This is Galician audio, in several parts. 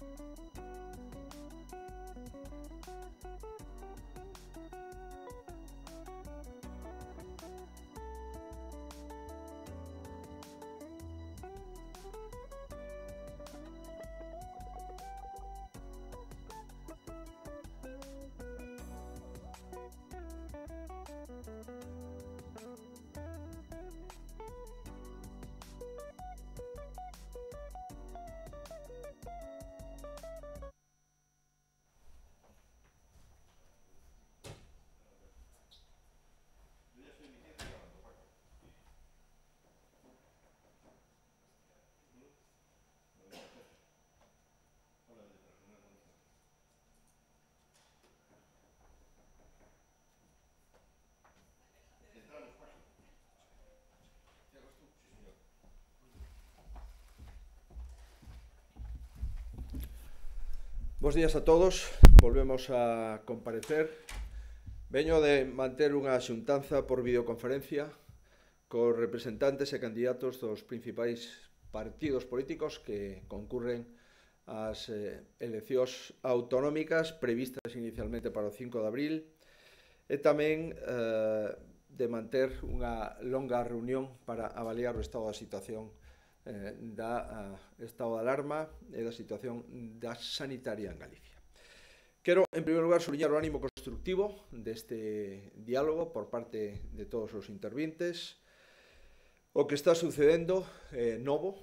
thank you Bos días a todos, volvemos a comparecer. Veño de manter unha xuntanza por videoconferencia cos representantes e candidatos dos principais partidos políticos que concurren ás eh, eleccións autonómicas previstas inicialmente para o 5 de abril e tamén eh, de manter unha longa reunión para avaliar o estado da situación Eh, da esta estado de alarma e da situación da sanitaria en Galicia. Quero, en primeiro lugar, subliñar o ánimo constructivo deste diálogo por parte de todos os intervintes. O que está sucedendo é eh, novo,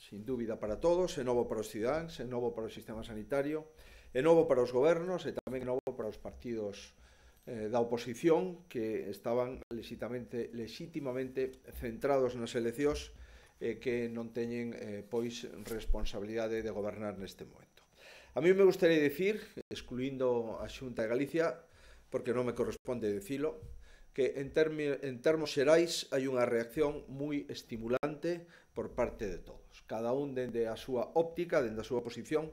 sin dúbida para todos, é novo para os cidadáns, é novo para o sistema sanitario, é novo para os gobernos e tamén é novo para os partidos eh, da oposición que estaban lexitamente, lexitimamente centrados nas eleccións e que non teñen eh, pois responsabilidade de gobernar neste momento. A mí me gustaría dicir, excluindo a Xunta de Galicia, porque non me corresponde dicilo, que en, termi, en termos xerais hai unha reacción moi estimulante por parte de todos. Cada un dende a súa óptica, dende a súa posición,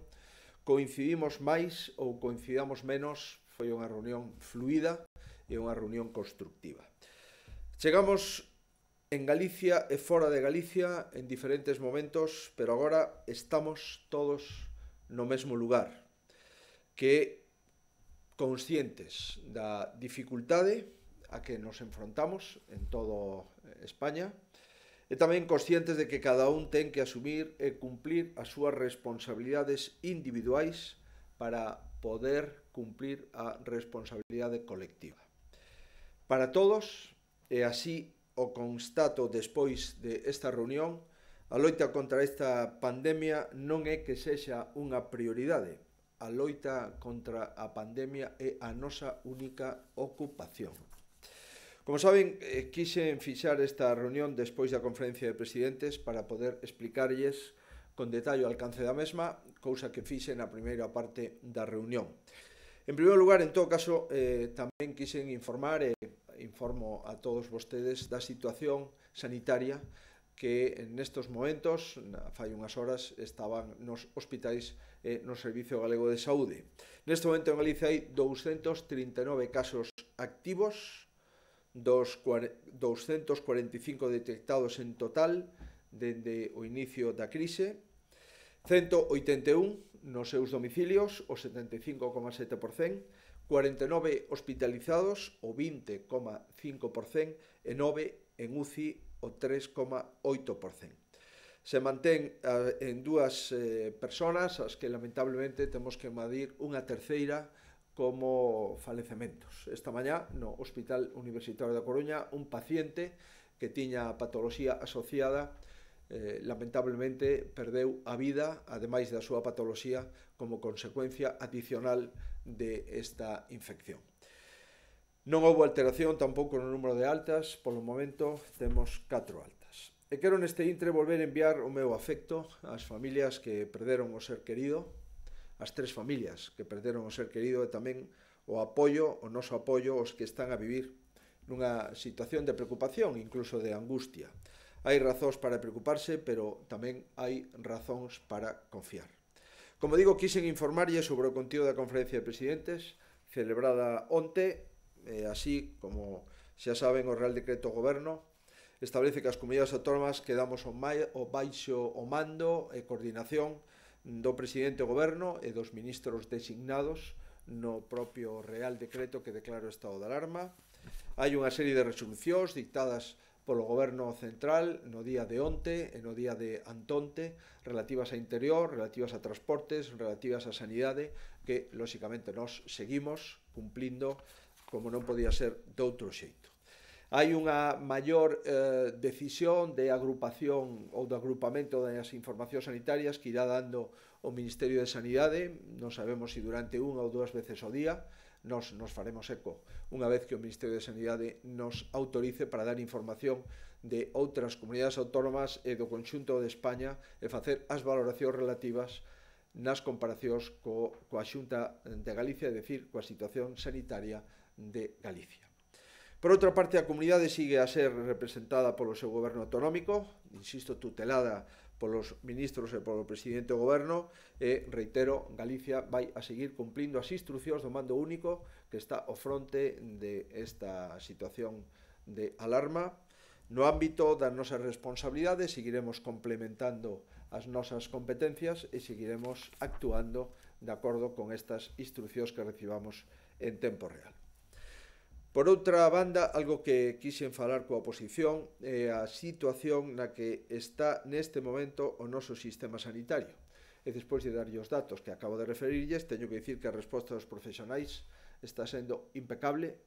coincidimos máis ou coincidamos menos, foi unha reunión fluida e unha reunión constructiva. Chegamos en Galicia e fora de Galicia en diferentes momentos, pero agora estamos todos no mesmo lugar, que conscientes da dificultade a que nos enfrontamos en todo España, e tamén conscientes de que cada un ten que asumir e cumplir as súas responsabilidades individuais para poder cumplir a responsabilidade colectiva. Para todos, e así o constato despois de esta reunión, a loita contra esta pandemia non é que sexa unha prioridade. A loita contra a pandemia é a nosa única ocupación. Como saben, eh, quixen fixar esta reunión despois da conferencia de presidentes para poder explicarlles con detalle o alcance da mesma, cousa que fixe na primeira parte da reunión. En primeiro lugar, en todo caso, eh, tamén quixen informar e eh, informo a todos vostedes da situación sanitaria que nestos momentos, fai unhas horas, estaban nos hospitais e eh, no Servicio Galego de Saúde. Neste momento en Galicia hai 239 casos activos, dos 245 detectados en total dende o inicio da crise, 181 nos seus domicilios, o 75,7%, 49 hospitalizados, o 20,5%, e 9 en UCI, o 3,8%. Se mantén en dúas eh, personas, as que lamentablemente temos que medir unha terceira como falecementos. Esta mañá, no Hospital Universitario da Coruña, un paciente que tiña patoloxía asociada eh, lamentablemente perdeu a vida, ademais da súa patoloxía, como consecuencia adicional de esta infección. Non houve alteración tampouco no número de altas, polo momento temos 4 altas. E quero neste intre volver a enviar o meu afecto ás familias que perderon o ser querido, ás tres familias que perderon o ser querido e tamén o apoio, o noso apoio aos que están a vivir nunha situación de preocupación, incluso de angustia. Hai razóns para preocuparse, pero tamén hai razóns para confiar. Como digo, quixen informarlle sobre o contido da Conferencia de Presidentes celebrada onte, eh, así como xa saben o Real Decreto Goberno establece que as comunidades autónomas quedamos o, mai, o baixo o mando e coordinación do presidente do goberno e dos ministros designados no propio Real Decreto que declara o estado de alarma. Hai unha serie de resolucións dictadas polo Goberno Central no día de onte e no día de antonte relativas a interior, relativas a transportes, relativas a sanidade, que, lóxicamente, nós seguimos cumplindo como non podía ser doutro xeito. Hai unha maior eh, decisión de agrupación ou de agrupamento das informacións sanitarias que irá dando o Ministerio de Sanidade, non sabemos se si durante unha ou dúas veces ao día, nos, nos faremos eco unha vez que o Ministerio de Sanidade nos autorice para dar información de outras comunidades autónomas e do conxunto de España e facer as valoracións relativas nas comparacións co, coa Xunta de Galicia, é dicir, coa situación sanitaria de Galicia. Por outra parte, a comunidade sigue a ser representada polo seu goberno autonómico, insisto, tutelada polos ministros e polo presidente do goberno e, reitero, Galicia vai a seguir cumplindo as instruccións do mando único que está ao fronte de esta situación de alarma. No ámbito das nosas responsabilidades seguiremos complementando as nosas competencias e seguiremos actuando de acordo con estas instruccións que recibamos en tempo real. Por outra banda, algo que quixen falar coa oposición é a situación na que está neste momento o noso sistema sanitario. E despois de darlle os datos que acabo de referirlles, teño que dicir que a resposta dos profesionais está sendo impecable.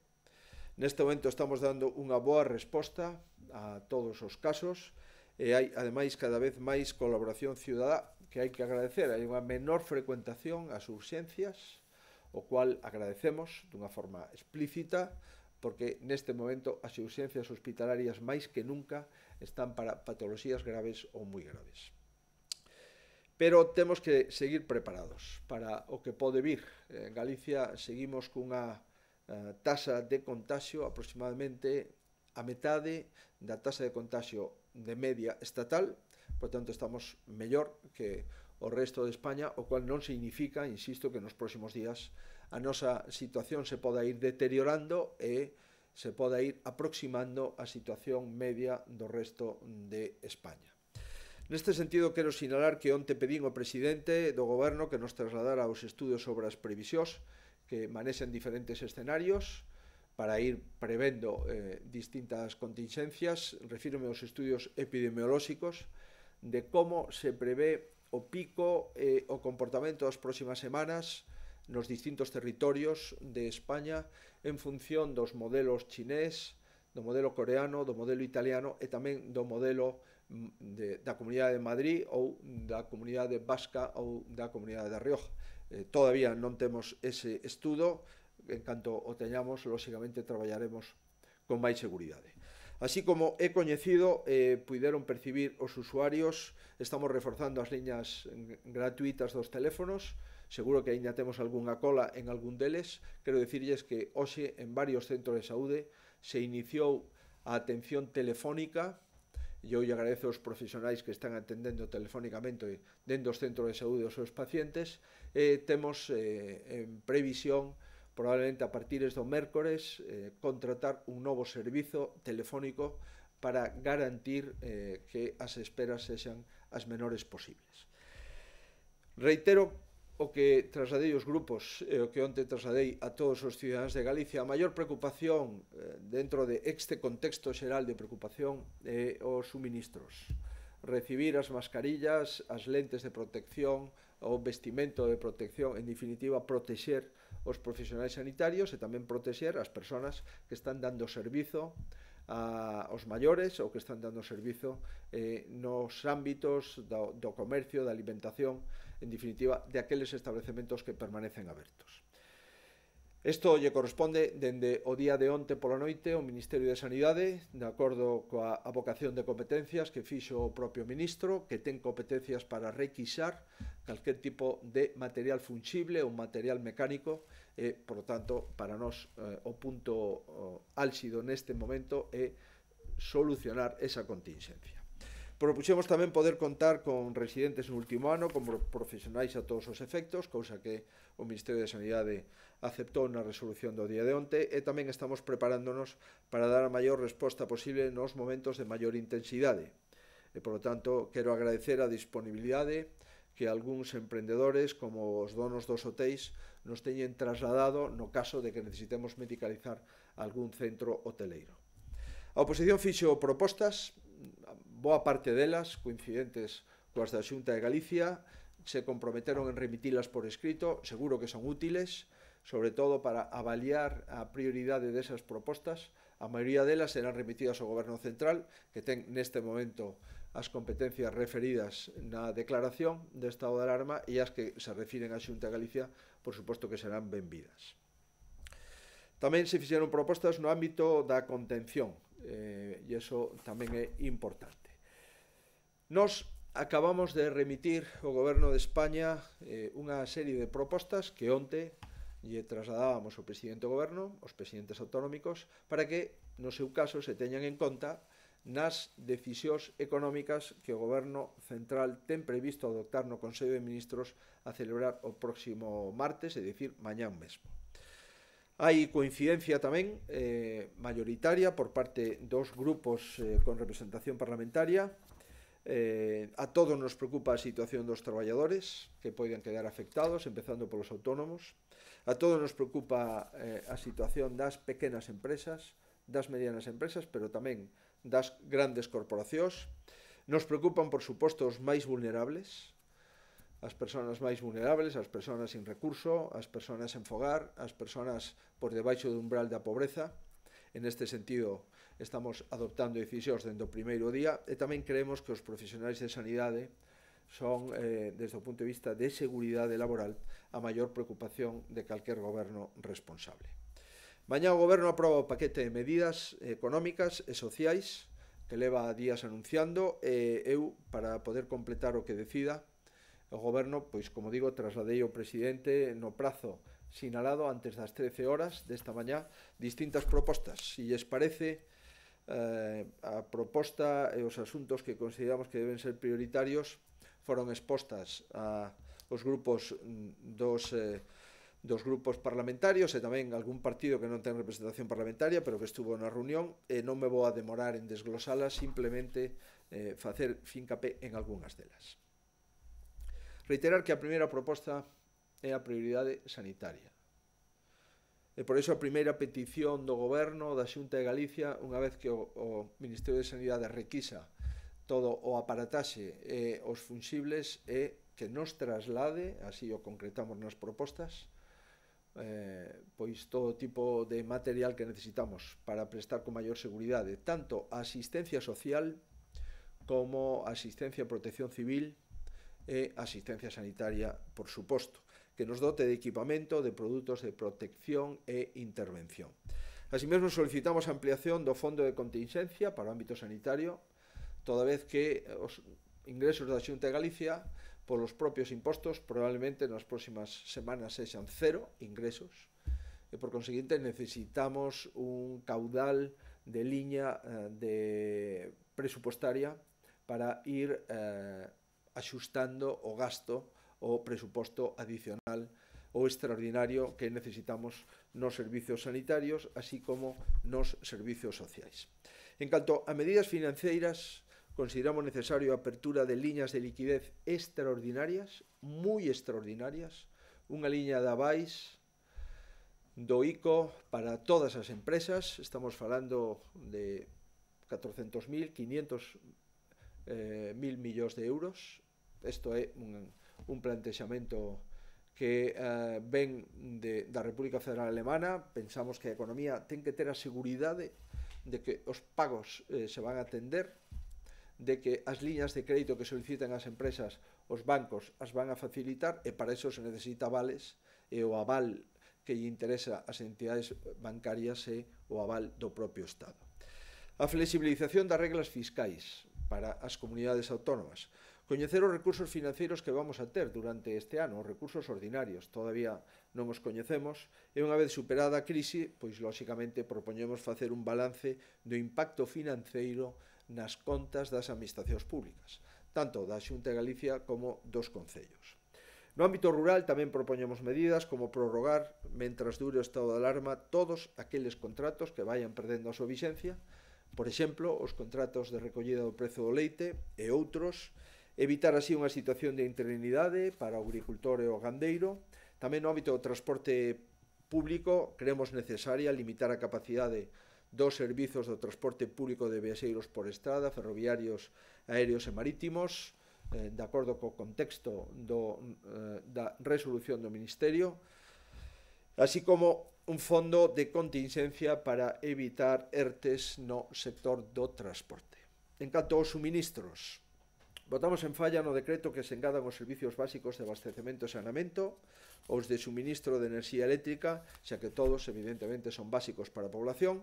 Neste momento estamos dando unha boa resposta a todos os casos e hai ademais cada vez máis colaboración ciudadá que hai que agradecer. Hai unha menor frecuentación ás urxencias, o cual agradecemos dunha forma explícita, porque neste momento as ausencias hospitalarias máis que nunca están para patologías graves ou moi graves. Pero temos que seguir preparados para o que pode vir. En Galicia seguimos cunha uh, eh, tasa de contagio aproximadamente a metade da tasa de contagio de media estatal, por tanto estamos mellor que o resto de España, o cual non significa, insisto, que nos próximos días a nosa situación se poda ir deteriorando e se poda ir aproximando a situación media do resto de España. Neste sentido, quero sinalar que onte pedín ao presidente do goberno que nos trasladara aos estudos sobre as previsións que manexen diferentes escenarios para ir prevendo eh, distintas contingencias. Refírome aos estudios epidemiolóxicos de como se prevé o pico e eh, o comportamento das próximas semanas nos distintos territorios de España en función dos modelos chinés, do modelo coreano, do modelo italiano e tamén do modelo mm, de, da Comunidade de Madrid ou da Comunidade Vasca ou da Comunidade da Rioja. Eh, todavía non temos ese estudo, en canto o teñamos, lóxicamente traballaremos con máis seguridade. Así como é coñecido, eh, puideron percibir os usuarios, estamos reforzando as liñas mm, gratuitas dos teléfonos, seguro que aínda temos algunha cola en algún deles, quero dicirlles que hoxe en varios centros de saúde se iniciou a atención telefónica e eu agradezo aos profesionais que están atendendo telefónicamente dentro dos centros de saúde aos seus pacientes e eh, temos eh, en previsión probablemente a partir do mércores eh, contratar un novo servizo telefónico para garantir eh, que as esperas sexan as menores posibles. Reitero o que trasladei os grupos e eh, o que onte trasladei a todos os cidadáns de Galicia, a maior preocupación eh, dentro de este contexto xeral de preocupación é os suministros. Recibir as mascarillas, as lentes de protección, o vestimento de protección, en definitiva, protexer os profesionais sanitarios e tamén protexer as persoas que están dando servizo a, aos maiores ou que están dando servizo eh, nos ámbitos do, do comercio, da alimentación en definitiva, de aqueles establecementos que permanecen abertos. Isto lle corresponde dende o día de onte pola noite ao Ministerio de Sanidade, de acordo coa avocación de competencias que fixo o propio ministro, que ten competencias para requisar calquer tipo de material fungible ou material mecánico, e, por tanto, para nós eh, o punto o, álxido neste momento é solucionar esa contingencia. Propuxemos tamén poder contar con residentes no último ano como profesionais a todos os efectos, cousa que o Ministerio de Sanidade aceptou na resolución do día de onte e tamén estamos preparándonos para dar a maior resposta posible nos momentos de maior intensidade. E, polo tanto, quero agradecer a disponibilidade que algúns emprendedores como os donos dos hotéis nos teñen trasladado no caso de que necesitemos medicalizar algún centro hoteleiro. A oposición fixo propostas boa parte delas, coincidentes coas da Xunta de Galicia, se comprometeron en remitilas por escrito, seguro que son útiles, sobre todo para avaliar a prioridade desas propostas. A maioría delas serán remitidas ao Goberno Central, que ten neste momento as competencias referidas na declaración de estado de alarma e as que se refiren á Xunta de Galicia, por suposto que serán benvidas. Tamén se fixeron propostas no ámbito da contención, eh, e iso tamén é importante. Nos acabamos de remitir ao goberno de España eh, unha serie de propostas que onte lle trasladábamos ao presidente do goberno, aos presidentes autonómicos, para que, no seu caso, se teñan en conta nas decisións económicas que o Goberno Central ten previsto adoptar no Consello de Ministros a celebrar o próximo martes, é dicir, mañán mesmo. Hai coincidencia tamén eh, maioritaria por parte dos grupos eh, con representación parlamentaria. Eh, a todos nos preocupa a situación dos traballadores que poidan quedar afectados, empezando polos autónomos. A todos nos preocupa eh, a situación das pequenas empresas, das medianas empresas, pero tamén das grandes corporacións. Nos preocupan, por suposto, os máis vulnerables, as persoas máis vulnerables, as persoas sin recurso, as persoas en fogar, as persoas por debaixo do umbral da pobreza. En este sentido, estamos adoptando decisións dende o primeiro día e tamén creemos que os profesionais de sanidade son, eh, desde o punto de vista de seguridade laboral, a maior preocupación de calquer goberno responsable. Mañá o goberno aproba o paquete de medidas económicas e sociais que leva días anunciando e eu, para poder completar o que decida, O goberno, pois como digo, trasladei o presidente no prazo sinalado antes das 13 horas desta mañá distintas propostas. Se lles parece eh, a proposta e os asuntos que consideramos que deben ser prioritarios foron expostas a os grupos mm, dos eh, dos grupos parlamentarios e tamén algún partido que non ten representación parlamentaria pero que estuvo na reunión e non me vou a demorar en desglosalas simplemente eh, facer fincapé en algunhas delas. Reiterar que a primeira proposta é a prioridade sanitaria. E por iso a primeira petición do goberno da Xunta de Galicia, unha vez que o, o Ministerio de Sanidade requisa todo o aparataxe e os funsibles, é que nos traslade, así o concretamos nas propostas, eh, pois todo tipo de material que necesitamos para prestar con maior seguridade tanto a asistencia social como a asistencia a protección civil e asistencia sanitaria, por suposto, que nos dote de equipamento, de produtos de protección e intervención. Así mesmo, solicitamos ampliación do Fondo de Contingencia para o ámbito sanitario, toda vez que os ingresos da Xunta de Galicia polos propios impostos probablemente nas próximas semanas sexan cero ingresos e por conseguinte necesitamos un caudal de liña eh, de presupostaria para ir eh, axustando o gasto o presuposto adicional ou extraordinario que necesitamos nos servizos sanitarios, así como nos servizos sociais. En canto a medidas financeiras, consideramos necesario a apertura de liñas de liquidez extraordinarias, moi extraordinarias, unha liña da Vais, do ICO para todas as empresas, estamos falando de 400.000, 500.000 eh, millóns de euros Isto é un, un plantexamento que eh, ven de, da República Federal Alemana, pensamos que a economía ten que ter a seguridade de que os pagos eh, se van a atender, de que as liñas de crédito que solicitan as empresas, os bancos, as van a facilitar, e para eso se necesita avales, e o aval que lle interesa ás entidades bancarias é o aval do propio Estado. A flexibilización das reglas fiscais para as comunidades autónomas. Coñecer os recursos financeiros que vamos a ter durante este ano, os recursos ordinarios, todavía non os coñecemos, e unha vez superada a crise, pois lóxicamente propoñemos facer un balance do impacto financeiro nas contas das administracións públicas, tanto da Xunta de Galicia como dos concellos. No ámbito rural tamén propoñemos medidas como prorrogar, mentras dure o estado de alarma, todos aqueles contratos que vayan perdendo a súa vixencia, por exemplo, os contratos de recollida do prezo do leite e outros evitar así unha situación de interinidade para o agricultor e o gandeiro. Tamén no ámbito do transporte público, creemos necesaria limitar a capacidade dos servizos do transporte público de viaxeiros por estrada, ferroviarios, aéreos e marítimos, eh, de acordo co contexto do, eh, da resolución do Ministerio, así como un fondo de contingencia para evitar ERTES no sector do transporte. En canto aos suministros, Votamos en falla no decreto que se engadan os servicios básicos de abastecemento e saneamento, os de suministro de enerxía eléctrica, xa que todos evidentemente son básicos para a población,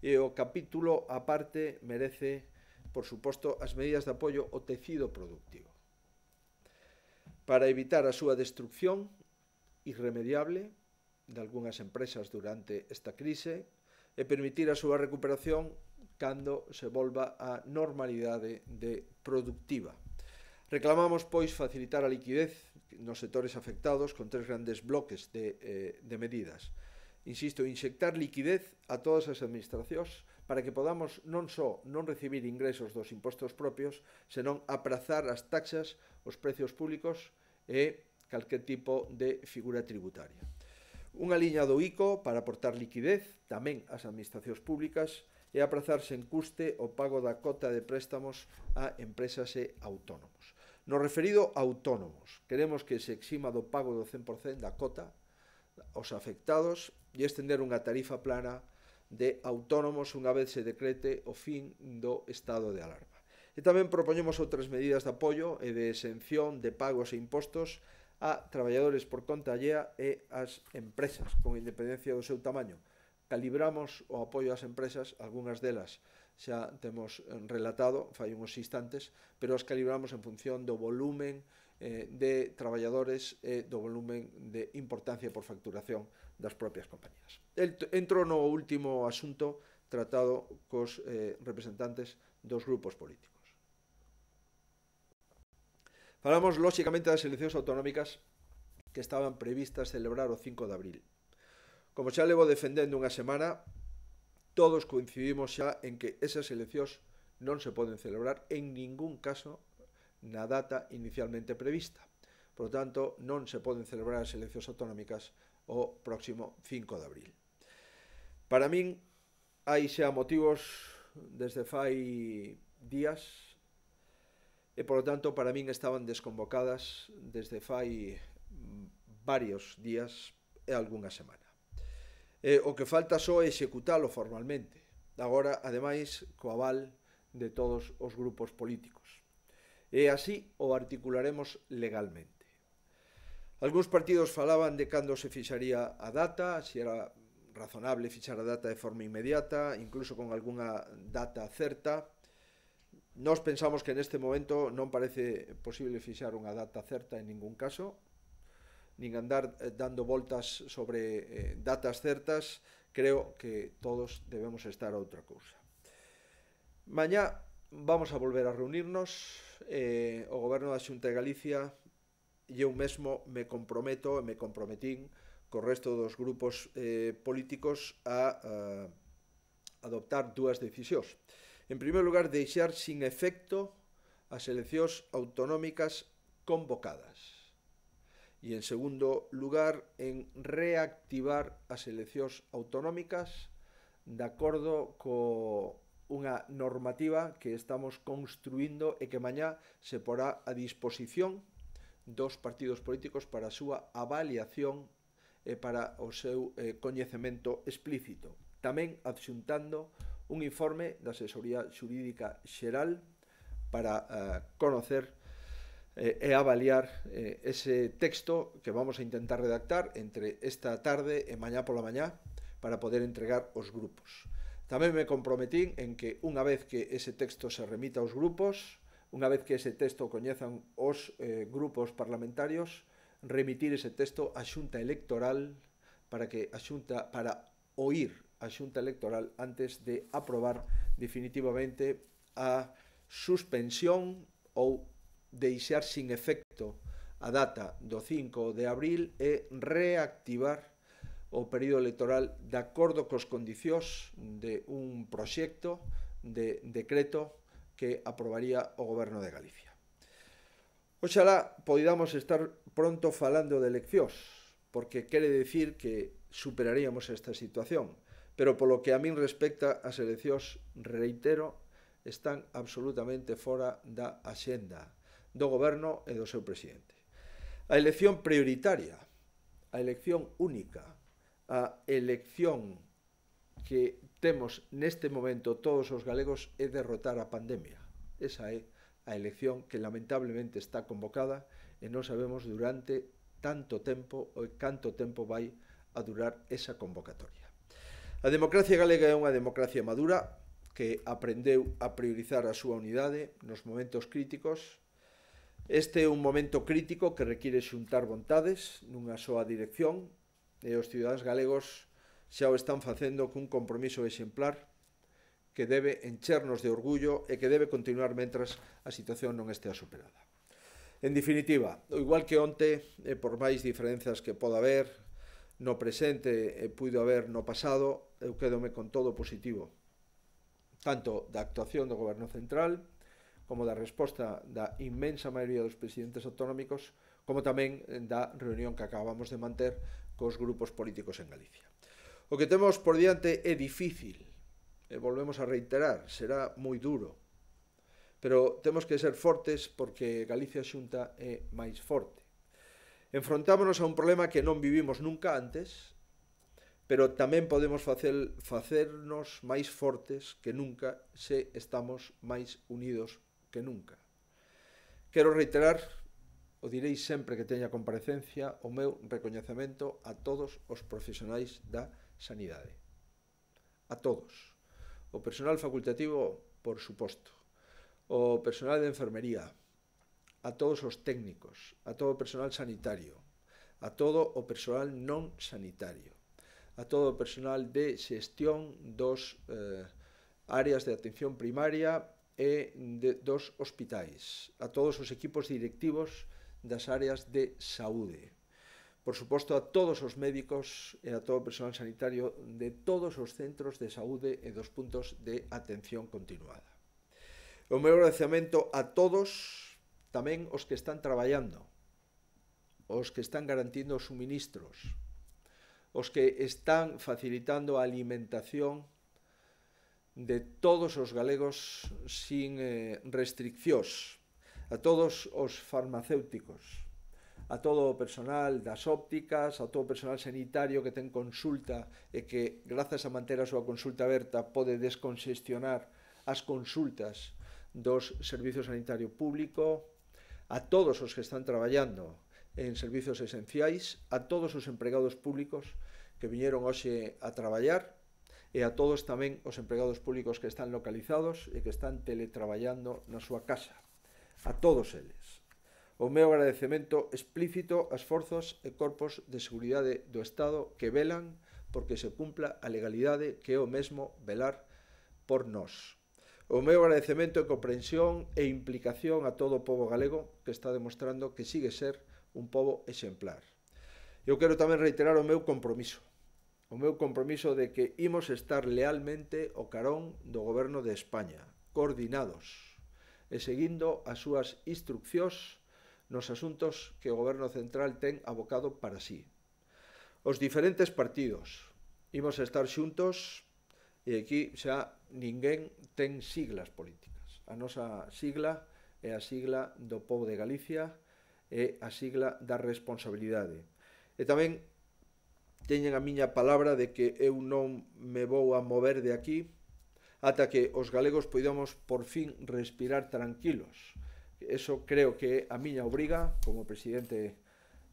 e o capítulo aparte merece, por suposto, as medidas de apoio ao tecido productivo. Para evitar a súa destrucción irremediable de algunhas empresas durante esta crise e permitir a súa recuperación cando se volva a normalidade de productiva. Reclamamos, pois, facilitar a liquidez nos sectores afectados con tres grandes bloques de, eh, de medidas. Insisto, inxectar liquidez a todas as administracións para que podamos non só non recibir ingresos dos impostos propios, senón aprazar as taxas, os precios públicos e calquer tipo de figura tributaria. Unha liña do ICO para aportar liquidez tamén ás administracións públicas e aprazarse en custe o pago da cota de préstamos a empresas e autónomos. No referido a autónomos, queremos que se exima do pago do 100% da cota aos afectados e estender unha tarifa plana de autónomos unha vez se decrete o fin do estado de alarma. E tamén propoñemos outras medidas de apoio e de exención de pagos e impostos a traballadores por conta allea e ás empresas, con independencia do seu tamaño. Calibramos o apoio ás empresas, algunhas delas xa temos eh, relatado fai uns instantes, pero as calibramos en función do volumen eh, de traballadores e do volumen de importancia por facturación das propias compañías. El, entro no último asunto tratado cos eh, representantes dos grupos políticos. Falamos, lóxicamente, das eleccións autonómicas que estaban previstas celebrar o 5 de abril. Como xa levo defendendo unha semana, todos coincidimos xa en que esas eleccións non se poden celebrar en ningún caso na data inicialmente prevista. Por tanto, non se poden celebrar as eleccións autonómicas o próximo 5 de abril. Para min, hai xa motivos desde fai días e, por tanto, para min estaban desconvocadas desde fai varios días e algunhas semanas. Eh, o que falta só é executalo formalmente. Agora, ademais, co aval de todos os grupos políticos. E así o articularemos legalmente. Alguns partidos falaban de cando se fixaría a data, se era razonable fixar a data de forma inmediata, incluso con algunha data certa. Nos pensamos que neste momento non parece posible fixar unha data certa en ningún caso, nin andar eh, dando voltas sobre eh, datas certas, creo que todos debemos estar a outra cousa. Mañá vamos a volver a reunirnos, eh, o Goberno da Xunta de Galicia e eu mesmo me comprometo e me comprometín co resto dos grupos eh, políticos a, a adoptar dúas decisións. En primeiro lugar, deixar sin efecto as eleccións autonómicas convocadas e, en segundo lugar, en reactivar as eleccións autonómicas de acordo co unha normativa que estamos construindo e que mañá se porá a disposición dos partidos políticos para a súa avaliación e para o seu eh, coñecemento explícito. Tamén adxuntando un informe da Asesoría Xurídica Xeral para eh, conocer eh, é avaliar eh, ese texto que vamos a intentar redactar entre esta tarde e mañá pola mañá para poder entregar os grupos. Tamén me comprometí en que unha vez que ese texto se remita aos grupos, unha vez que ese texto coñezan os eh, grupos parlamentarios, remitir ese texto á Xunta Electoral para que a Xunta para oír a Xunta Electoral antes de aprobar definitivamente a suspensión ou deixar sin efecto a data do 5 de abril e reactivar o período electoral de acordo cos condicións de un proxecto de decreto que aprobaría o goberno de Galicia. Oxalá poidamos estar pronto falando de eleccións, porque quere decir que superaríamos esta situación, pero polo que a min respecta as eleccións, reitero, están absolutamente fora da axenda do goberno e do seu presidente. A elección prioritaria, a elección única, a elección que temos neste momento todos os galegos é derrotar a pandemia. Esa é a elección que lamentablemente está convocada e non sabemos durante tanto tempo ou canto tempo vai a durar esa convocatoria. A democracia galega é unha democracia madura que aprendeu a priorizar a súa unidade nos momentos críticos Este é un momento crítico que require xuntar vontades nunha soa dirección e os cidadáns galegos xa o están facendo cun compromiso exemplar que debe enchernos de orgullo e que debe continuar mentras a situación non estea superada. En definitiva, igual que onte, e por máis diferenzas que poda haber no presente e puido haber no pasado, eu quedome con todo positivo, tanto da actuación do Goberno Central, como da resposta da inmensa maioría dos presidentes autonómicos, como tamén da reunión que acabamos de manter cos grupos políticos en Galicia. O que temos por diante é difícil, e volvemos a reiterar, será moi duro, pero temos que ser fortes porque Galicia xunta é máis forte. Enfrontámonos a un problema que non vivimos nunca antes, pero tamén podemos facer, facernos máis fortes que nunca se estamos máis unidos que nunca. Quero reiterar, o direi sempre que teña comparecencia, o meu recoñecemento a todos os profesionais da sanidade. A todos. O personal facultativo, por suposto. O personal de enfermería, a todos os técnicos, a todo o personal sanitario, a todo o personal non sanitario, a todo o personal de xestión dos eh, áreas de atención primaria e de, dos hospitais, a todos os equipos directivos das áreas de saúde. Por suposto, a todos os médicos e a todo o personal sanitario de todos os centros de saúde e dos puntos de atención continuada. O meu agradecemento a todos, tamén os que están traballando, os que están garantindo os suministros, os que están facilitando a alimentación de todos os galegos sin eh, restriccións, a todos os farmacéuticos, a todo o personal das ópticas, a todo o personal sanitario que ten consulta e que, grazas a manter a súa consulta aberta, pode desconxestionar as consultas dos servizos sanitario público, a todos os que están traballando en servizos esenciais, a todos os empregados públicos que viñeron hoxe a traballar, e a todos tamén os empregados públicos que están localizados e que están teletraballando na súa casa. A todos eles. O meu agradecemento explícito ás forzas e corpos de seguridade do Estado que velan porque se cumpla a legalidade que é o mesmo velar por nós. O meu agradecemento e comprensión e implicación a todo o povo galego que está demostrando que sigue ser un povo exemplar. Eu quero tamén reiterar o meu compromiso o meu compromiso de que imos estar lealmente o carón do goberno de España, coordinados e seguindo as súas instruccións nos asuntos que o goberno central ten abocado para sí. Os diferentes partidos imos estar xuntos e aquí xa ninguén ten siglas políticas. A nosa sigla é a sigla do povo de Galicia e a sigla da responsabilidade. E tamén teñen a miña palabra de que eu non me vou a mover de aquí ata que os galegos poidamos por fin respirar tranquilos. Eso creo que é a miña obriga como presidente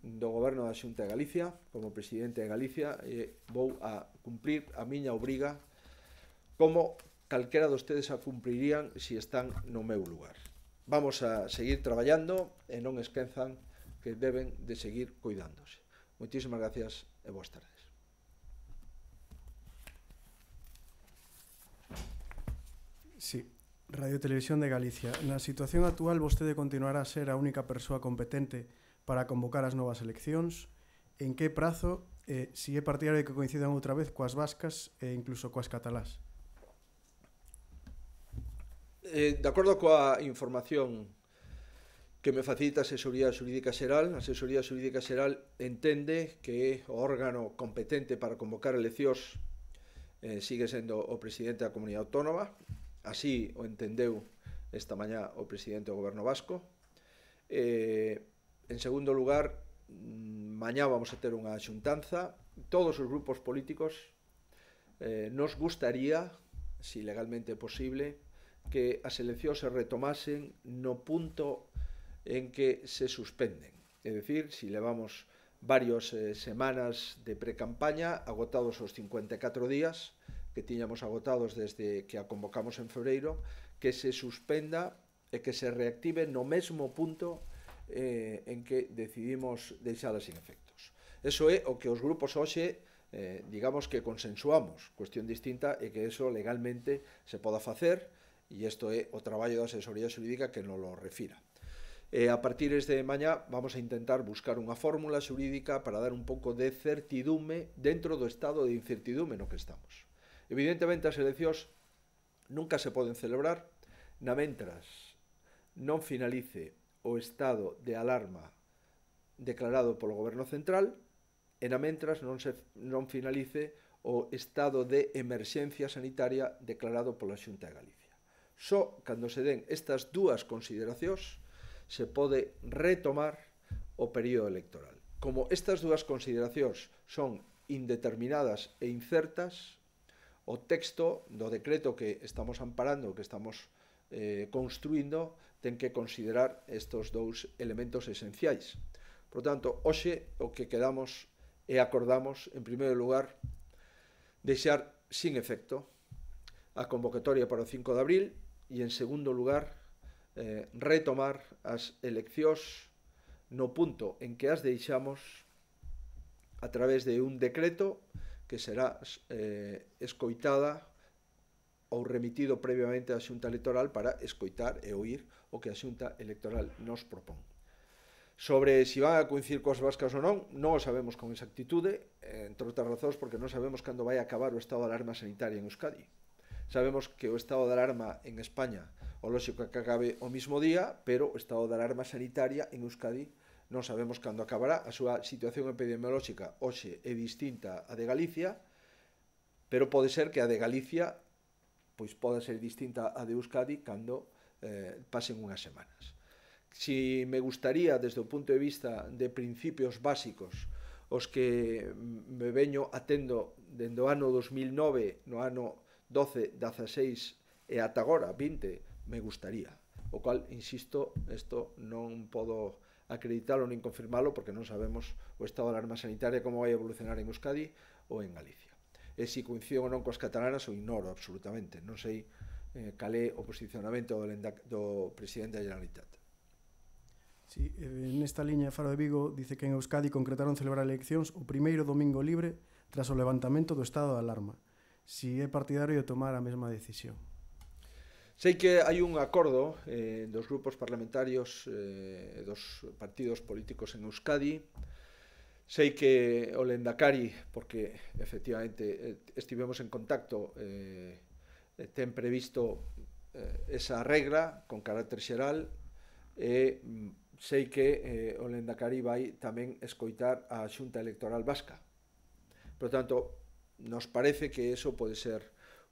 do goberno da Xunta de Galicia, como presidente de Galicia, e vou a cumprir a miña obriga como calquera de ustedes a cumprirían se si están no meu lugar. Vamos a seguir traballando e non esquenzan que deben de seguir cuidándose. Moitísimas gracias e boas tardes. Sí, Radio Televisión de Galicia. Na situación actual vostede continuará a ser a única persoa competente para convocar as novas eleccións? En que prazo eh, si é partidario de que coincidan outra vez coas vascas e incluso coas catalás? Eh, de acordo coa información que me facilita a Asesoría Xurídica Xeral. A Asesoría Xurídica Xeral entende que é o órgano competente para convocar eleccións eh, sigue sendo o presidente da Comunidade Autónoma, así o entendeu esta mañá o presidente do Goberno Vasco. Eh, en segundo lugar, mm, mañá vamos a ter unha xuntanza, todos os grupos políticos eh, nos gustaría, se si legalmente é posible, que as eleccións se retomasen no punto en que se suspenden. É dicir, se levamos varias eh, semanas de precampaña, agotados os 54 días que tiñamos agotados desde que a convocamos en febreiro, que se suspenda e que se reactive no mesmo punto eh, en que decidimos deixala sin efectos. Eso é o que os grupos hoxe eh, digamos que consensuamos, cuestión distinta é que eso legalmente se poda facer e isto é o traballo da asesoría xurídica que non lo refira. E a partir de mañá vamos a intentar buscar unha fórmula xurídica para dar un pouco de certidume dentro do estado de incertidume no que estamos. Evidentemente as eleccións nunca se poden celebrar na mentras non finalice o estado de alarma declarado polo goberno central e na mentras non, se, non finalice o estado de emerxencia sanitaria declarado pola Xunta de Galicia. Só cando se den estas dúas consideracións se pode retomar o período electoral. Como estas dúas consideracións son indeterminadas e incertas, o texto do decreto que estamos amparando, que estamos eh, construindo, ten que considerar estos dous elementos esenciais. Por tanto, hoxe o que quedamos e acordamos, en primeiro lugar, deixar sin efecto a convocatoria para o 5 de abril e, en segundo lugar, eh, retomar as eleccións no punto en que as deixamos a través de un decreto que será eh, escoitada ou remitido previamente á xunta electoral para escoitar e oír o que a xunta electoral nos propón. Sobre se si van a coincidir coas vascas ou non, non o sabemos con exactitude, eh, entre outras razóns porque non sabemos cando vai acabar o estado de alarma sanitaria en Euskadi. Sabemos que o estado de alarma en España, o lógico que acabe o mismo día, pero o estado de alarma sanitaria en Euskadi non sabemos cando acabará. A súa situación epidemiolóxica hoxe é distinta a de Galicia, pero pode ser que a de Galicia pois pode ser distinta a de Euskadi cando eh, pasen unhas semanas. Si me gustaría, desde o punto de vista de principios básicos, os que me veño atendo dende o ano 2009, no ano 12, 16 e ata agora 20 me gustaría. O cual, insisto, isto non podo acreditalo nin confirmalo porque non sabemos o estado de alarma sanitaria como vai evolucionar en Euskadi ou en Galicia. E se coincido ou non coas catalanas o ignoro absolutamente, non sei eh, cal é o posicionamento do, do presidente da Generalitat. Sí, en eh, nesta liña Faro de Vigo dice que en Euskadi concretaron celebrar eleccións o primeiro domingo libre tras o levantamento do estado de alarma si é partidario de tomar a mesma decisión. Sei que hai un acordo eh, dos grupos parlamentarios eh, dos partidos políticos en Euskadi. Sei que o Lendakari, porque efectivamente eh, estivemos en contacto, eh, ten previsto eh, esa regla con carácter xeral e mm, sei que eh, o Lendakari vai tamén escoitar a Xunta Electoral Vasca. Por tanto, nos parece que eso pode ser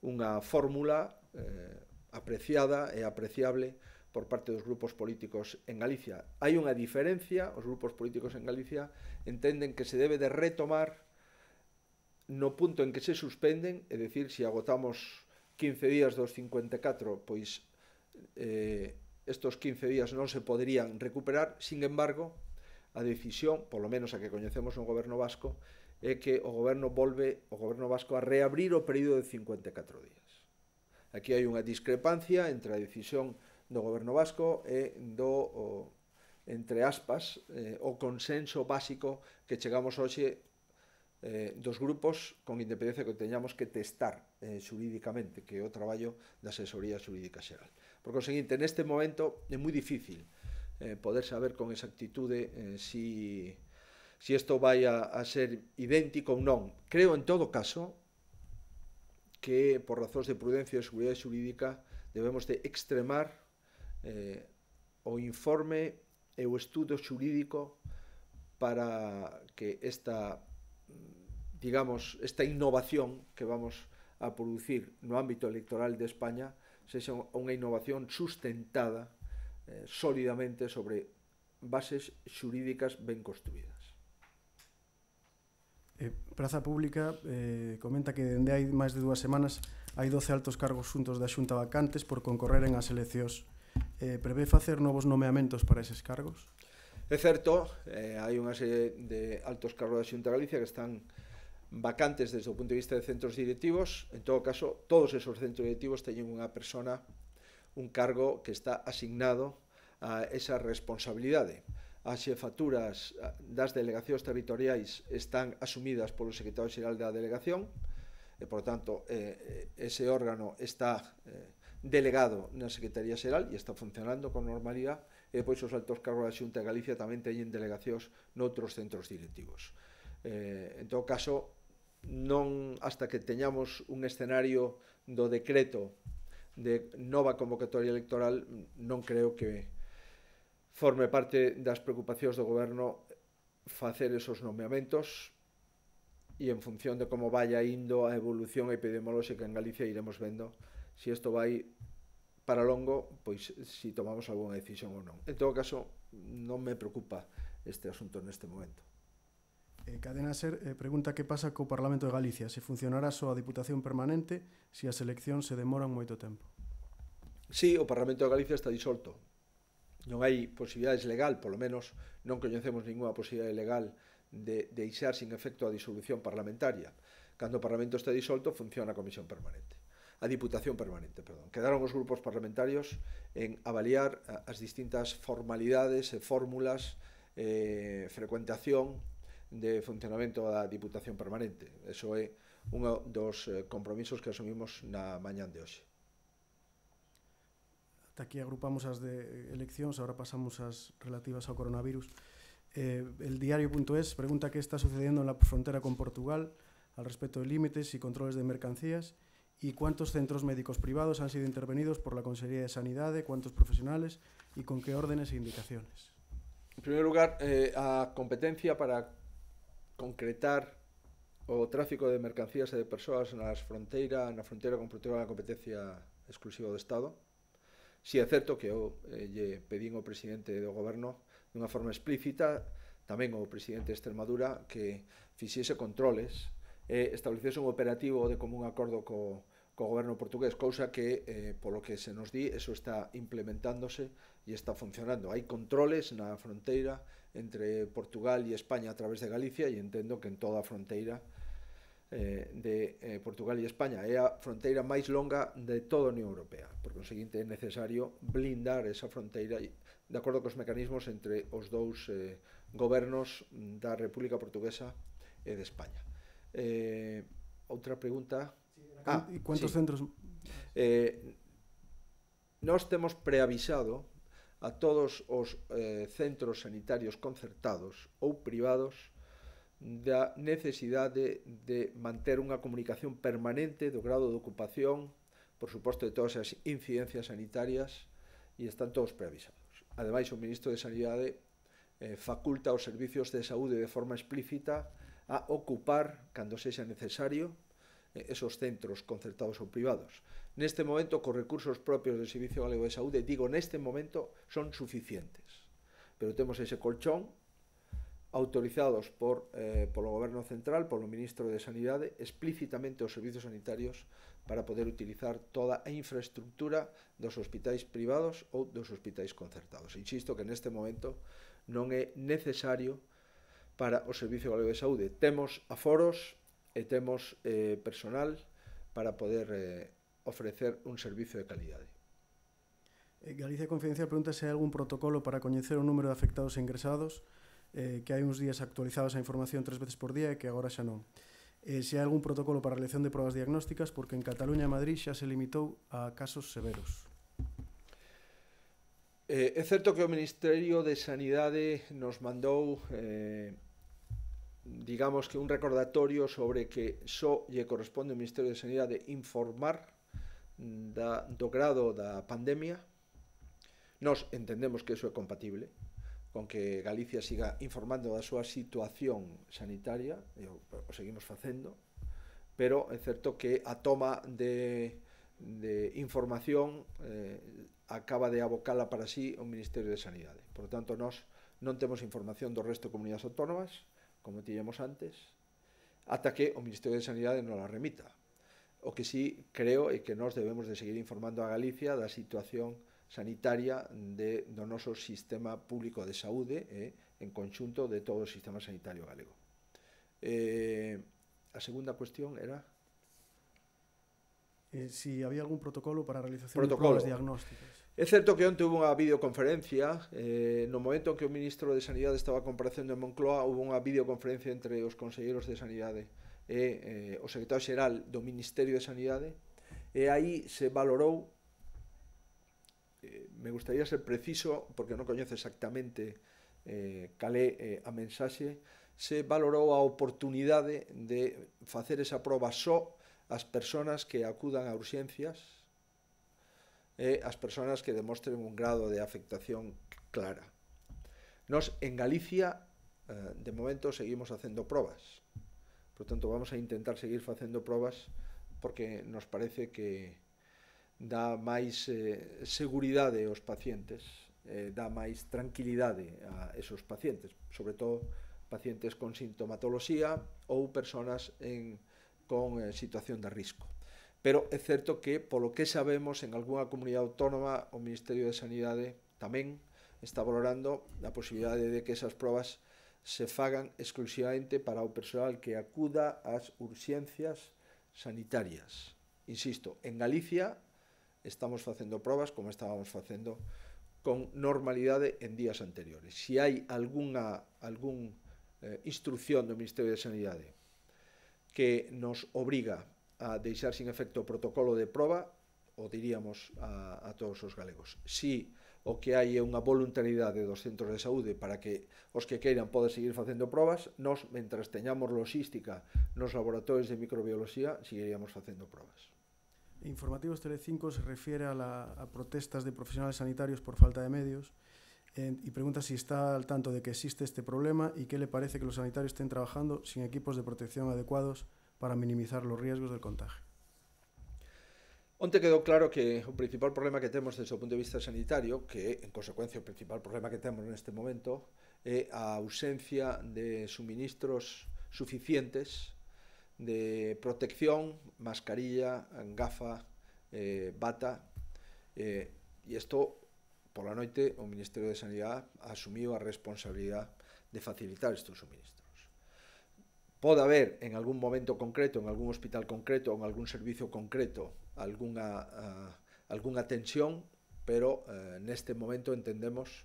unha fórmula eh, apreciada e apreciable por parte dos grupos políticos en Galicia. Hai unha diferencia, os grupos políticos en Galicia entenden que se debe de retomar no punto en que se suspenden, é dicir, se si agotamos 15 días dos 54, pois eh, estos 15 días non se poderían recuperar, sin embargo, a decisión, polo menos a que coñecemos no goberno vasco, é que o goberno volve o goberno vasco a reabrir o período de 54 días. Aquí hai unha discrepancia entre a decisión do goberno vasco e do o, entre aspas eh, o consenso básico que chegamos hoxe eh, dos grupos con independencia que teñamos que testar eh, xurídicamente, que é o traballo da asesoría xurídica xeral. Por conseguinte, neste momento é moi difícil eh, poder saber con exactitude eh, si se si isto vai a, a ser idéntico ou non. Creo, en todo caso, que por razóns de prudencia e seguridade xurídica debemos de extremar eh, o informe e o estudo xurídico para que esta digamos, esta innovación que vamos a producir no ámbito electoral de España sexa unha innovación sustentada eh, sólidamente sobre bases xurídicas ben construídas. Eh, Praza Pública eh, comenta que dende hai máis de dúas semanas hai 12 altos cargos xuntos da Xunta vacantes por concorrer en as eleccións. Eh, prevé facer novos nomeamentos para eses cargos? É certo, eh, hai unha serie de altos cargos da Xunta Galicia que están vacantes desde o punto de vista de centros directivos. En todo caso, todos esos centros directivos teñen unha persona, un cargo que está asignado a esa responsabilidade as xefaturas das delegacións territoriais están asumidas polo secretario xeral da delegación, e, por tanto, eh, ese órgano está eh, delegado na Secretaría Xeral e está funcionando con normalidade, e pois, os altos cargos da Xunta de Galicia tamén teñen delegacións noutros centros directivos. Eh, en todo caso, non hasta que teñamos un escenario do decreto de nova convocatoria electoral, non creo que forme parte das preocupacións do goberno facer esos nomeamentos e en función de como vaya indo a evolución epidemiolóxica en Galicia iremos vendo se si isto vai para longo, pois se si tomamos algunha decisión ou non. En todo caso, non me preocupa este asunto neste momento. Eh, Cadena Ser eh, pregunta que pasa co Parlamento de Galicia, se funcionará só a Diputación Permanente se as eleccións se demoran moito tempo. Sí, o Parlamento de Galicia está disolto, non hai posibilidades legal, polo menos non coñecemos ninguna posibilidade legal de deixar sin efecto a disolución parlamentaria. Cando o Parlamento está disolto, funciona a Comisión Permanente a Diputación Permanente, perdón. Quedaron os grupos parlamentarios en avaliar as distintas formalidades e fórmulas eh, frecuentación de funcionamento da Diputación Permanente. Eso é un dos eh, compromisos que asumimos na mañan de hoxe hasta aquí agrupamos as de eleccións, agora pasamos as relativas ao coronavirus. Eh, el diario.es pregunta que está sucedendo na frontera con Portugal al respecto de límites e controles de mercancías y cuántos centros médicos privados han sido intervenidos por la Consellería de Sanidade, cuántos profesionales y con qué órdenes e indicaciones. En primer lugar, eh, a competencia para concretar o tráfico de mercancías e de persoas nas fronteira, na fronteira con Portugal a competencia exclusiva do Estado. Si é certo que eu eh, lle pedín ao presidente do goberno dunha forma explícita, tamén ao presidente de Extremadura, que fixese controles e eh, establecese un operativo de común acordo co, co goberno portugués, cousa que, eh, polo que se nos di, eso está implementándose e está funcionando. Hai controles na fronteira entre Portugal e España a través de Galicia e entendo que en toda a fronteira eh, de eh, Portugal e España é a fronteira máis longa de toda a Unión Europea. Por conseguinte, é necesario blindar esa fronteira de acordo cos mecanismos entre os dous eh, gobernos da República Portuguesa e de España. Eh, outra pregunta... ah, e cuántos sí. centros? Eh, nós temos preavisado a todos os eh, centros sanitarios concertados ou privados da necesidade de manter unha comunicación permanente do grado de ocupación, por suposto, de todas as incidencias sanitarias, e están todos preavisados. Ademais, o Ministro de Sanidade eh, faculta os servicios de saúde de forma explícita a ocupar, cando sexa necesario, eh, esos centros concertados ou privados. Neste momento, con recursos propios do Servicio Galego de Saúde, digo neste momento, son suficientes. Pero temos ese colchón autorizados por, eh, polo Goberno Central, polo Ministro de Sanidade, explícitamente os servizos sanitarios para poder utilizar toda a infraestructura dos hospitais privados ou dos hospitais concertados. Insisto que neste momento non é necesario para o Servicio Galego de Saúde. Temos aforos e temos eh, personal para poder eh, ofrecer un servicio de calidade. Eh, Galicia Confidencial pregunta se hai algún protocolo para coñecer o número de afectados e ingresados eh, que hai uns días actualizabas a información tres veces por día e que agora xa non. Eh, se hai algún protocolo para a realización de probas diagnósticas, porque en Cataluña e Madrid xa se limitou a casos severos. Eh, é certo que o Ministerio de Sanidade nos mandou eh, digamos que un recordatorio sobre que só lle corresponde ao Ministerio de Sanidade informar da, do grado da pandemia. Nos entendemos que eso é compatible, con que Galicia siga informando da súa situación sanitaria, e o, o seguimos facendo, pero é certo que a toma de, de información eh, acaba de abocala para sí o Ministerio de Sanidade. Por tanto, nós non temos información do resto de comunidades autónomas, como tíamos antes, ata que o Ministerio de Sanidade non la remita. O que sí creo é que nós debemos de seguir informando a Galicia da situación sanitaria de, do noso sistema público de saúde eh, en conxunto de todo o sistema sanitario galego. Eh, a segunda cuestión era... Eh, si había algún protocolo para a realización protocolo. de probas diagnósticas. É certo que onte houve unha videoconferencia, eh, no momento en que o ministro de Sanidade estaba comparecendo en Moncloa, houve unha videoconferencia entre os conselleiros de Sanidade e eh, o secretario xeral do Ministerio de Sanidade e aí se valorou eh, me gustaría ser preciso porque non coñece exactamente eh, calé eh, a mensaxe se valorou a oportunidade de facer esa proba só as persoas que acudan a urxencias e as persoas que demostren un grado de afectación clara. Nos en Galicia, eh, de momento, seguimos facendo probas. Por tanto, vamos a intentar seguir facendo probas porque nos parece que dá máis eh, seguridade aos pacientes, eh, dá máis tranquilidade a esos pacientes, sobre todo pacientes con sintomatoloxía ou personas en, con eh, situación de risco. Pero é certo que, polo que sabemos, en algunha comunidade autónoma, o Ministerio de Sanidade tamén está valorando a posibilidade de que esas probas se fagan exclusivamente para o persoal que acuda ás urxencias sanitarias. Insisto, en Galicia estamos facendo probas como estábamos facendo con normalidade en días anteriores. Se si hai algunha, algún eh, instrucción do Ministerio de Sanidade que nos obriga a deixar sin efecto o protocolo de proba, o diríamos a, a todos os galegos. Si o que hai é unha voluntariedade dos centros de saúde para que os que queiran poden seguir facendo probas, nós, mentras teñamos logística nos laboratorios de microbiología, seguiríamos facendo probas. Informativos Telecinco se refiere a, la, a protestas de profesionales sanitarios por falta de medios eh, y pregunta si está al tanto de que existe este problema y qué le parece que los sanitarios estén trabajando sin equipos de protección adecuados para minimizar los riesgos del contagio. Onte quedou claro que o principal problema que temos desde o punto de vista sanitario, que en consecuencia o principal problema que temos neste momento, é a ausencia de suministros suficientes de protección, mascarilla, gafa, eh, bata, eh, e isto pola noite o Ministerio de Sanidade asumiu a responsabilidade de facilitar estes suministros. Pode haber en algún momento concreto, en algún hospital concreto, en algún servicio concreto, alguna, uh, ah, algunha tensión, pero uh, neste momento entendemos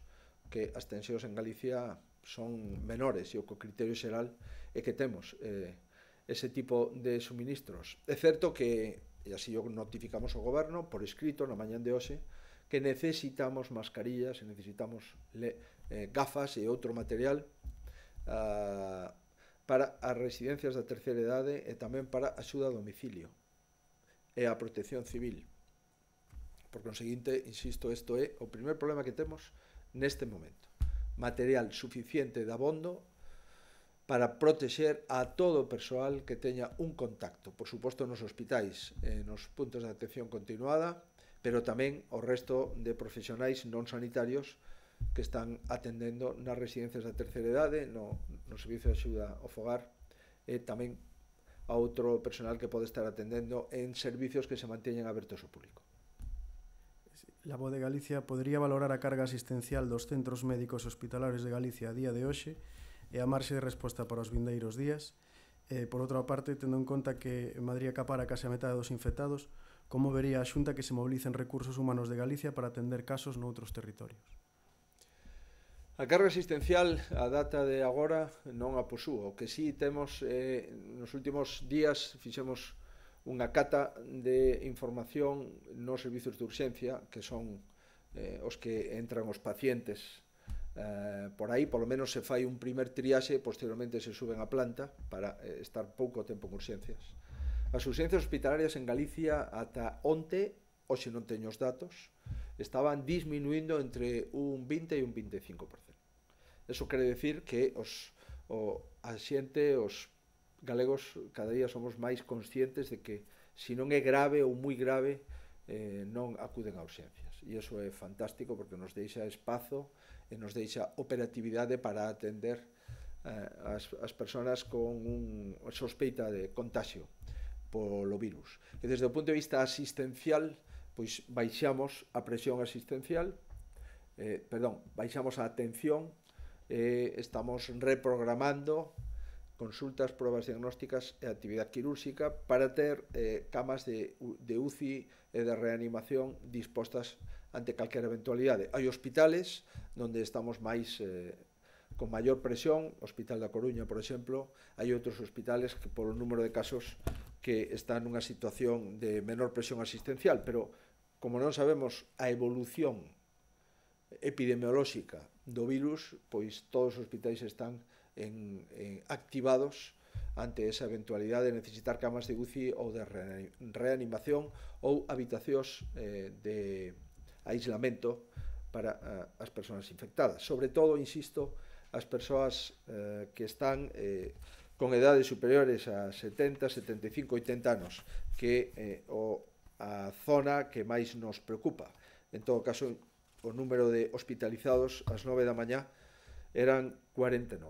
que as tensións en Galicia son menores e o co criterio xeral é que temos eh, ese tipo de suministros. É certo que, e así o notificamos ao goberno por escrito na mañan de hoxe, que necesitamos mascarillas, necesitamos le, eh, gafas e outro material uh, para as residencias da terceira idade e tamén para a axuda a domicilio e a protección civil. Por conseguinte, insisto, isto é o primeiro problema que temos neste momento. Material suficiente de abondo para protexer a todo o persoal que teña un contacto, por suposto nos hospitais, eh, nos puntos de atención continuada, pero tamén o resto de profesionais non sanitarios que están atendendo nas residencias da terceira idade, no, no servicio de axuda ao fogar, e tamén a outro personal que pode estar atendendo en servicios que se manteñen abertos ao público. La Voz de Galicia podría valorar a carga asistencial dos centros médicos hospitalares de Galicia a día de hoxe e a marxe de resposta para os vindeiros días. E, eh, por outra parte, tendo en conta que Madrid acapara case a metade dos infectados, como vería a Xunta que se mobilicen recursos humanos de Galicia para atender casos noutros territorios? A carga existencial a data de agora non a posúa. O que sí temos eh, nos últimos días fixemos unha cata de información nos servizos de urxencia que son eh, os que entran os pacientes eh, por aí, polo menos se fai un primer triaxe e posteriormente se suben a planta para eh, estar pouco tempo en urxencias. As urxencias hospitalarias en Galicia ata onte, hoxe non teño os datos, estaban disminuindo entre un 20 e un 25%. Eso quere decir que os o a xente, os galegos cada día somos máis conscientes de que se non é grave ou moi grave eh, non acuden a urxencias e iso é fantástico porque nos deixa espazo e nos deixa operatividade para atender eh, as, as persoas con un sospeita de contagio polo virus e desde o punto de vista asistencial pois baixamos a presión asistencial, eh, perdón, baixamos a atención, eh, estamos reprogramando consultas, probas diagnósticas e actividade quirúrxica para ter eh, camas de, de UCI e de reanimación dispostas ante calquera eventualidade. Hai hospitales onde estamos máis eh, con maior presión, Hospital da Coruña, por exemplo, hai outros hospitales que polo número de casos que están nunha situación de menor presión asistencial, pero como non sabemos a evolución epidemiolóxica do virus, pois todos os hospitais están en, en activados ante esa eventualidade de necesitar camas de UCI ou de reanimación ou habitacións eh, de aislamento para eh, as persoas infectadas. Sobre todo, insisto, as persoas eh, que están eh, con edades superiores a 70, 75, 80 anos, que eh, o a zona que máis nos preocupa. En todo caso, o número de hospitalizados ás 9 da mañá eran 49.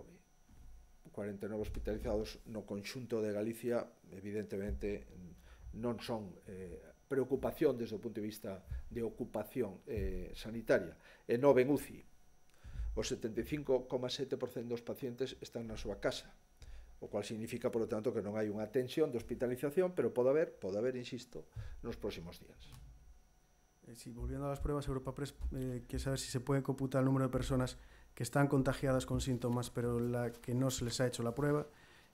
49 hospitalizados no conxunto de Galicia, evidentemente, non son eh, preocupación desde o punto de vista de ocupación eh, sanitaria, e nove en UCI. O 75,7% dos pacientes están na súa casa, o cual significa, por lo tanto, que non hai unha tensión de hospitalización, pero pode haber, pode haber, insisto, nos próximos días. Eh, sí, volviendo a las pruebas, Europa Press eh, quiere saber si se puede computar el número de personas que están contagiadas con síntomas, pero la que no se les ha hecho la prueba,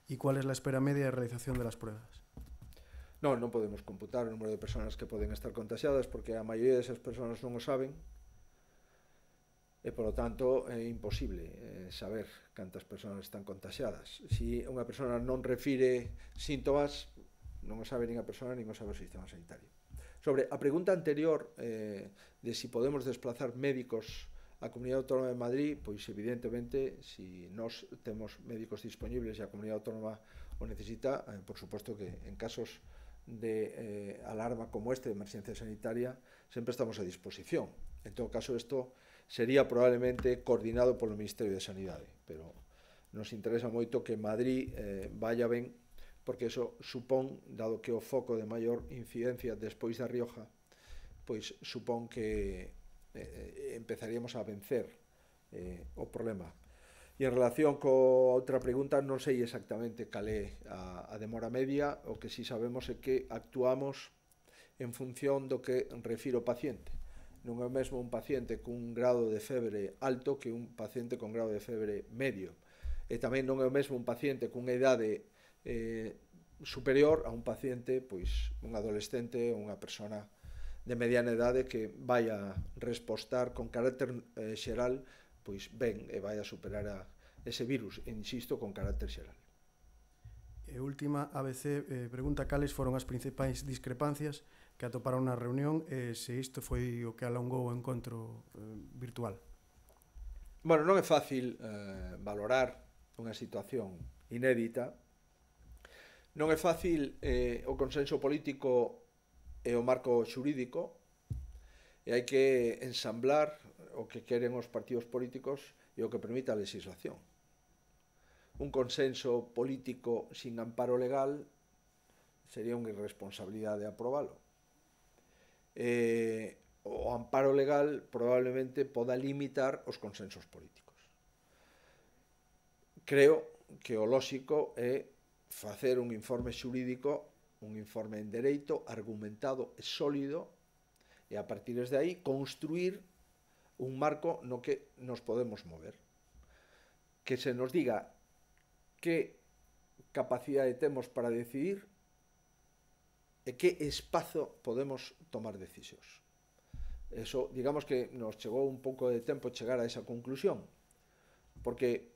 y cuál es la espera media de realización de las pruebas. No, non podemos computar o número de personas que poden estar contagiadas porque a maioría esas personas non o saben e, polo tanto, é imposible eh, saber cantas persoas están Se Si unha persona non refire síntomas, non o sabe nin a persona nin o sabe o sistema sanitario. Sobre a pregunta anterior eh, de si podemos desplazar médicos a Comunidade Autónoma de Madrid, pois evidentemente, si nós temos médicos disponibles e a Comunidade Autónoma o necesita, eh, por suposto que en casos de eh, alarma como este, de emergencia sanitaria, sempre estamos a disposición. En todo caso, isto sería probablemente coordinado polo Ministerio de Sanidade, pero nos interesa moito que Madrid eh, vaya ben, porque eso supón, dado que o foco de maior incidencia despois da Rioja, pois supón que eh, eh, empezaríamos a vencer eh, o problema. E en relación co outra pregunta, non sei exactamente cal é a, a demora media, o que si sabemos é que actuamos en función do que refiro o paciente non é o mesmo un paciente cun grado de febre alto que un paciente con grado de febre medio. E tamén non é o mesmo un paciente cunha idade eh, superior a un paciente, pois, un adolescente ou unha persona de mediana idade que vai a respostar con carácter eh, xeral pois ben e vai a superar a ese virus, insisto, con carácter xeral. E última, ABC eh, pregunta cales foron as principais discrepancias que atoparon unha reunión e se isto foi o que alongou o encontro eh, virtual. Bueno, non é fácil eh, valorar unha situación inédita. Non é fácil eh, o consenso político e o marco xurídico e hai que ensamblar o que queren os partidos políticos e o que permite a legislación. Un consenso político sin amparo legal sería unha irresponsabilidade aprobalo eh, o amparo legal probablemente poda limitar os consensos políticos. Creo que o lóxico é facer un informe xurídico, un informe en dereito argumentado e sólido e a partir de aí construir un marco no que nos podemos mover. Que se nos diga que capacidade temos para decidir e que espazo podemos tomar decisións. Eso, digamos que nos chegou un pouco de tempo chegar a esa conclusión, porque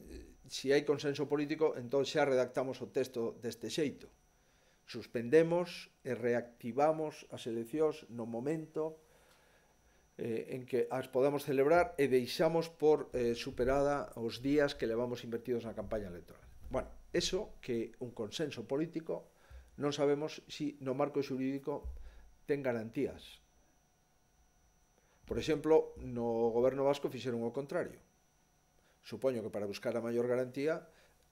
se eh, si hai consenso político, entón xa redactamos o texto deste xeito. Suspendemos e reactivamos as eleccións no momento eh, en que as podamos celebrar e deixamos por eh, superada os días que levamos invertidos na campaña electoral. Bueno, eso que un consenso político non sabemos si no marco xurídico ten garantías. Por exemplo, no goberno vasco fixeron o contrario. Supoño que para buscar a maior garantía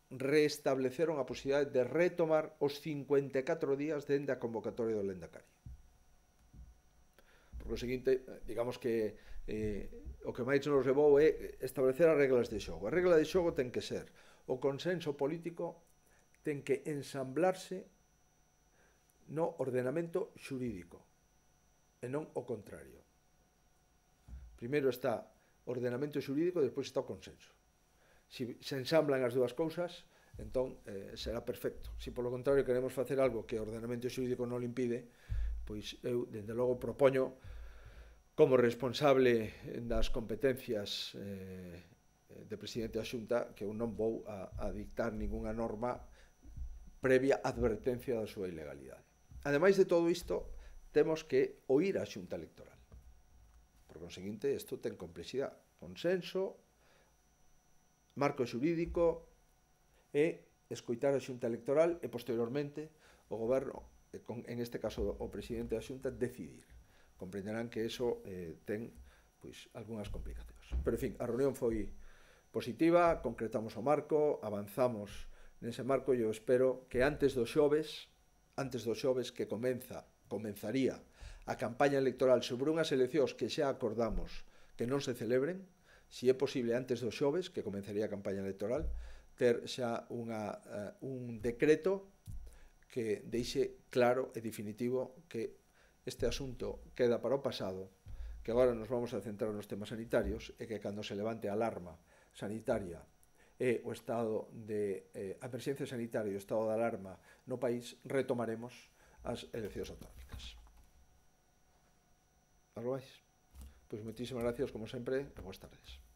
reestableceron a posibilidade de retomar os 54 días dende a convocatoria do Lendacari. Por o seguinte, digamos que eh, o que máis nos levou é establecer as reglas de xogo. A regla de xogo ten que ser o consenso político ten que ensamblarse no ordenamento xurídico, e non o contrario. Primeiro está o ordenamento xurídico, despois está o consenso. Se se ensamblan as dúas cousas, entón eh, será perfecto. Se polo contrario queremos facer algo que o ordenamento xurídico non impide, pois eu, dende logo, propoño como responsable das competencias eh, de presidente da Xunta que eu non vou a, a dictar ningunha norma previa advertencia da súa ilegalidade ademais de todo isto, temos que oír a xunta electoral. Por conseguinte, isto ten complexidade. Consenso, marco xurídico e escoitar a xunta electoral e posteriormente o goberno, en este caso o presidente da xunta, decidir. Comprenderán que eso eh, ten pois, algunhas complicacións. Pero, en fin, a reunión foi positiva, concretamos o marco, avanzamos nese marco e eu espero que antes do xoves antes do xoves que comeza, comenzaría a campaña electoral sobre unhas eleccións que xa acordamos que non se celebren, se é posible antes do xoves, que comenzaría a campaña electoral, ter xa unha, uh, un decreto que deixe claro e definitivo que este asunto queda para o pasado, que agora nos vamos a centrar nos temas sanitarios e que cando se levante a alarma sanitaria e o estado de eh, emerxencia sanitaria e o estado de alarma no país, retomaremos as eleccións autónomicas. Algo máis? Pois moitísimas gracias, como sempre, e boas tardes.